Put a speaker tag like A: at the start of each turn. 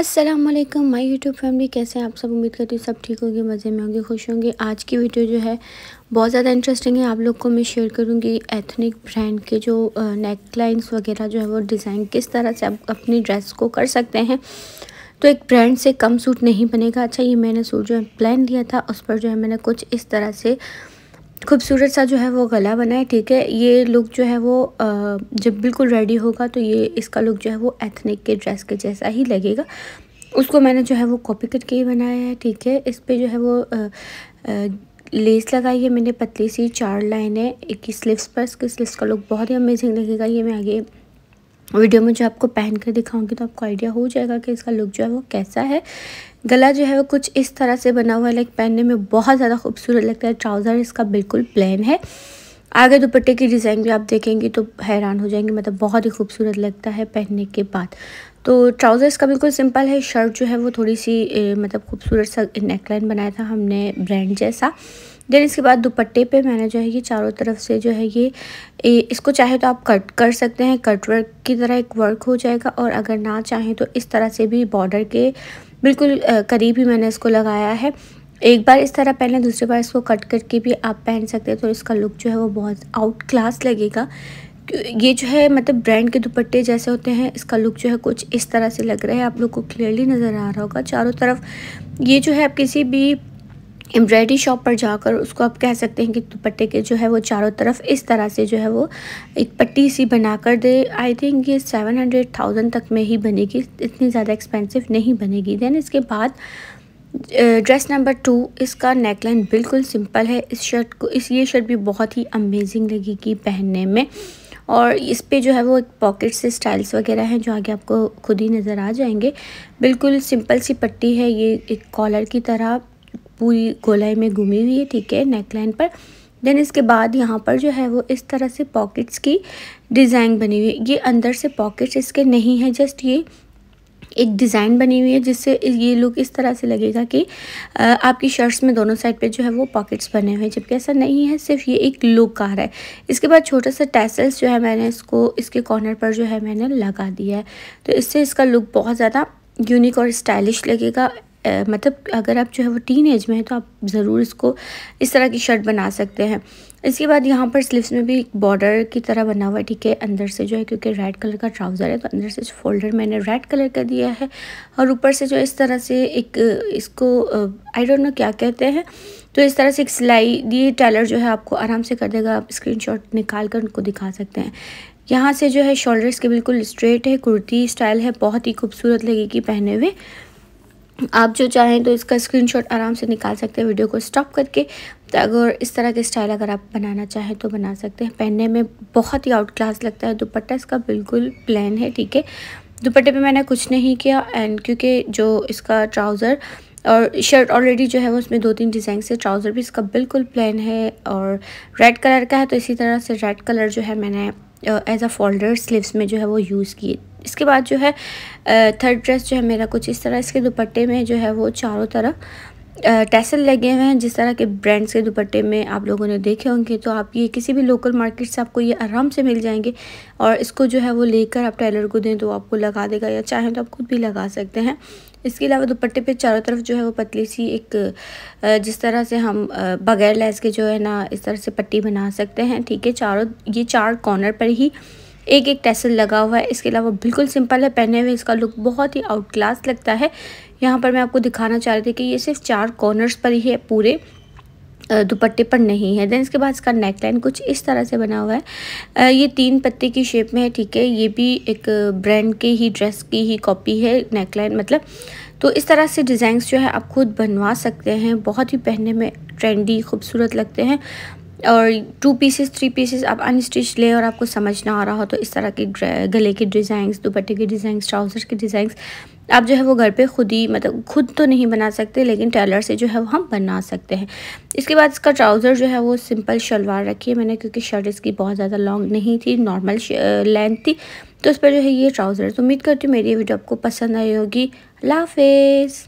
A: अस्सलाम वालेकुम my YouTube family कैसे हैं आप सब उम्मीद करती हूँ सब ठीक होंगे मज़े में होंगे खुश होंगे आज की वीडियो जो है बहुत ज़्यादा इंटरेस्टिंग है आप लोग को मैं शेयर करूँगी एथनिक ब्रांड के जो नेक लाइन्स वगैरह जो है वो डिज़ाइन किस तरह से आप अपनी ड्रेस को कर सकते हैं तो एक ब्रांड से कम सूट नहीं बनेगा अच्छा ये मैंने सूट जो है प्लान लिया था उस पर जो है मैंने कुछ इस तरह से खूबसूरत सा जो है वो गला बना है ठीक है ये लुक जो है वो जब बिल्कुल रेडी होगा तो ये इसका लुक जो है वो एथनिक के ड्रेस के जैसा ही लगेगा उसको मैंने जो है वो कॉपी करके ही बनाया है ठीक है इस पर जो है वो लेस लगाई है मैंने पतली सी चार लाइनें एक ही स्लिप्स पर इसके स्लिप्स का लुक बहुत ही अमेजिंग लगेगा ये मैं आगे वीडियो में जो आपको पहन कर दिखाऊंगी तो आपको आइडिया हो जाएगा कि इसका लुक जो है वो कैसा है गला जो है वो कुछ इस तरह से बना हुआ है लाइक पहनने में बहुत ज़्यादा खूबसूरत लगता है ट्राउज़र इसका बिल्कुल प्लेन है आगे दुपट्टे की डिज़ाइन भी आप देखेंगे तो हैरान हो जाएंगे मतलब बहुत ही खूबसूरत लगता है पहनने के बाद तो ट्राउज़र्स का बिल्कुल सिंपल है शर्ट जो है वो थोड़ी सी ए, मतलब खूबसूरत सा नेकलाइन बनाया था हमने ब्रांड जैसा देन इसके बाद दुपट्टे पे मैंने जो है ये चारों तरफ से जो है ये ए, इसको चाहे तो आप कट कर सकते हैं कट वर्क की तरह एक वर्क हो जाएगा और अगर ना चाहें तो इस तरह से भी बॉर्डर के बिल्कुल करीब ही मैंने इसको लगाया है एक बार इस तरह पहने दूसरी बार इसको कट करके भी आप पहन सकते हैं तो इसका लुक जो है वो बहुत आउट क्लास लगेगा ये जो है मतलब ब्रांड के दुपट्टे जैसे होते हैं इसका लुक जो है कुछ इस तरह से लग रहा है आप लोग को क्लियरली नज़र आ रहा होगा चारों तरफ ये जो है आप किसी भी एम्ब्रॉयडरी शॉप पर जाकर उसको आप कह सकते हैं कि दुपट्टे के जो है वो चारों तरफ इस तरह से जो है वो एक पट्टी सी बना कर दे आई थिंक ये सेवन हंड्रेड थाउजेंड तक में ही बनेगी इतनी ज़्यादा एक्सपेंसिव नहीं बनेगी देन इसके बाद ड्रेस नंबर टू इसका नेकलाइन बिल्कुल सिंपल है इस शर्ट को इस ये शर्ट भी बहुत ही अमेजिंग लगेगी पहनने में और इस पे जो है वो एक पॉकेट से स्टाइल्स वगैरह हैं जो आगे आपको खुद ही नज़र आ जाएंगे बिल्कुल सिंपल सी पट्टी है ये एक कॉलर की तरह पूरी गोलाई में घुमी हुई है ठीक है नेकलाइन पर देन इसके बाद यहाँ पर जो है वो इस तरह से पॉकेट्स की डिज़ाइन बनी हुई है ये अंदर से पॉकेट्स इसके नहीं है जस्ट ये एक डिज़ाइन बनी हुई है जिससे ये लुक इस तरह से लगेगा कि आपकी शर्ट्स में दोनों साइड पे जो है वो पॉकेट्स बने हुए हैं जबकि ऐसा नहीं है सिर्फ ये एक लुक आ रहा है इसके बाद छोटा सा टैसल्स जो है मैंने इसको इसके कॉर्नर पर जो है मैंने लगा दिया है तो इससे इसका लुक बहुत ज़्यादा यूनिक और स्टाइलिश लगेगा आ, मतलब अगर आप जो है वो टीन एज में हैं तो आप ज़रूर इसको इस तरह की शर्ट बना सकते हैं इसके बाद यहाँ पर स्लीव्स में भी एक बॉर्डर की तरह बना हुआ है ठीक है अंदर से जो है क्योंकि रेड कलर का ट्राउज़र है तो अंदर से फोल्डर मैंने रेड कलर का दिया है और ऊपर से जो इस तरह से एक इसको आई डोंट नो क्या कहते हैं तो इस तरह से एक सिलाई दी टेलर जो है आपको आराम से कर देगा आप शॉट निकाल कर उनको दिखा सकते हैं यहाँ से जो है शोल्डर्स के बिल्कुल स्ट्रेट है कुर्ती स्टाइल है बहुत ही खूबसूरत लगेगी पहने हुए आप जो चाहें तो इसका स्क्रीनशॉट आराम से निकाल सकते हैं वीडियो को स्टॉप करके तो अगर इस तरह के स्टाइल अगर आप बनाना चाहें तो बना सकते हैं पहनने में बहुत ही आउट क्लास लगता है दुपट्टा इसका बिल्कुल प्लान है ठीक है दुपट्टे पे मैंने कुछ नहीं किया एंड क्योंकि जो इसका ट्राउज़र और शर्ट ऑलरेडी जो है वो उसमें दो तीन डिज़ाइन से ट्राउज़र भी इसका बिल्कुल प्लान है और रेड कलर का है तो इसी तरह से रेड कलर जो है मैंने एज अ फोल्डर स्लीवस में जो है वो यूज़ किए इसके बाद जो है थर्ड ड्रेस जो है मेरा कुछ इस तरह इसके दुपट्टे में जो है वो चारों तरफ टैसल लगे हुए हैं जिस तरह के ब्रांड्स के दुपट्टे में आप लोगों ने देखे होंगे तो आप ये किसी भी लोकल मार्केट से आपको ये आराम से मिल जाएंगे और इसको जो है वो लेकर आप टेलर को दें तो आपको लगा देगा या चाहें तो आप खुद भी लगा सकते हैं इसके अलावा दुपट्टे पे चारों तरफ जो है वो पतली सी एक जिस तरह से हम बगैर लैस के जो है ना इस तरह से पट्टी बना सकते हैं ठीक है चारों ये चार कॉर्नर पर ही एक एक टैसल लगा हुआ है इसके अलावा बिल्कुल सिंपल है पहने हुए इसका लुक बहुत ही आउट क्लास लगता है यहाँ पर मैं आपको दिखाना चाह रही थी कि ये सिर्फ चार कॉर्नर्स पर ही है पूरे दुपट्टे पर नहीं है देन इसके बाद इसका नेक लाइन कुछ इस तरह से बना हुआ है ये तीन पत्ते की शेप में है ठीक है ये भी एक ब्रांड के ही ड्रेस की ही कॉपी है नेक लाइन मतलब तो इस तरह से डिज़ाइंस जो है आप खुद बनवा सकते हैं बहुत ही पहनने में ट्रेंडी खूबसूरत लगते हैं और टू पीसेस थ्री पीसेस आप अनस्टिच लें और आपको समझ ना आ रहा हो तो इस तरह के गले के डिज़ाइंस दुपट्टे के डिज़ाइंस ट्राउज़र के डिज़ाइंस आप जो है वो घर पे खुद ही मतलब खुद तो नहीं बना सकते लेकिन टेलर से जो है वो हम बना सकते हैं इसके बाद इसका ट्राउज़र जो है वो सिंपल शलवार रखी है मैंने क्योंकि शर्ट इसकी बहुत ज़्यादा लॉन्ग नहीं थी नॉर्मल लेंथ थी तो उस पर जो है ये ट्राउज़र तो उम्मीद करती हूँ मेरी ये वीडियो आपको पसंद आई होगी लाफिज़